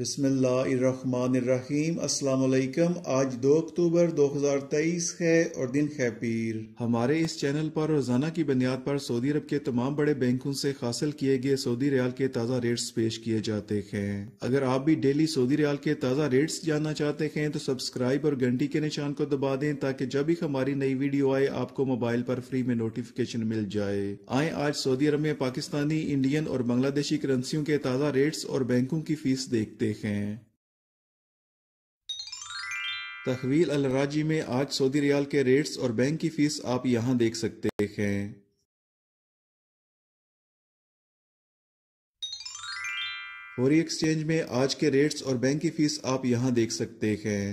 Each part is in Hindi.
बिस्मिल्लाहिर्रहमानिर्रहीम अस्सलाम वालेकुम आज 2 अक्टूबर 2023 है और दिन है पीर हमारे इस चैनल पर रोजाना की बुनियाद पर सऊदी अरब के तमाम बड़े बैंकों से हासिल किए गए सऊदी रियाल के ताज़ा रेट्स पेश किए जाते हैं अगर आप भी डेली सऊदी रियाल के ताज़ा रेट्स जानना चाहते हैं तो सब्सक्राइब और घंटी के निशान को दबा दें ताकि जब भी हमारी नई वीडियो आए आपको मोबाइल पर फ्री में नोटिफिकेशन मिल जाए आए आज सऊदी अरब में पाकिस्तानी इंडियन और बांग्लादेशी करेंसियों के ताज़ा रेट्स और बैंकों की फीस देखते देखें तखवील अलराजी में आज सऊदी रियाल के रेट्स और बैंक की फीस आप यहां देख सकते हैं फोरी एक्सचेंज में आज के रेट्स और बैंक की फीस आप यहां देख सकते हैं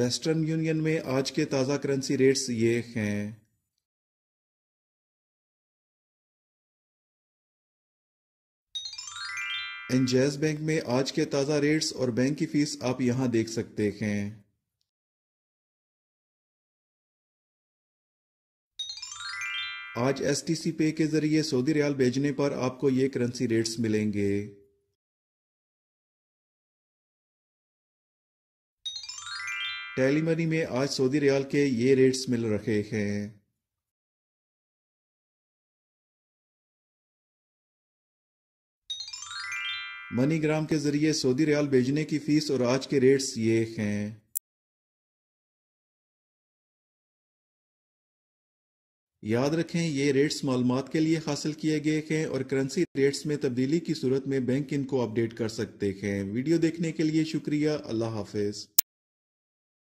वेस्टर्न यूनियन में आज के ताज़ा करेंसी रेट्स ये हैं एनजैस बैंक में आज के ताज़ा रेट्स और बैंक की फीस आप यहां देख सकते हैं आज एस टी सी पे के जरिए सऊदी रियाल भेजने पर आपको ये करेंसी रेट्स मिलेंगे टेलीमनी में आज सऊदी रियाल के ये रेट्स मिल रहे हैं मनीग्राम के जरिए सऊदी रियाल भेजने की फीस और आज के रेट्स ये हैं याद रखें ये रेट्स मालूम के लिए हासिल किए गए हैं और करेंसी रेट्स में तब्दीली की सूरत में बैंक इनको अपडेट कर सकते हैं वीडियो देखने के लिए शुक्रिया अल्लाह हाफिज़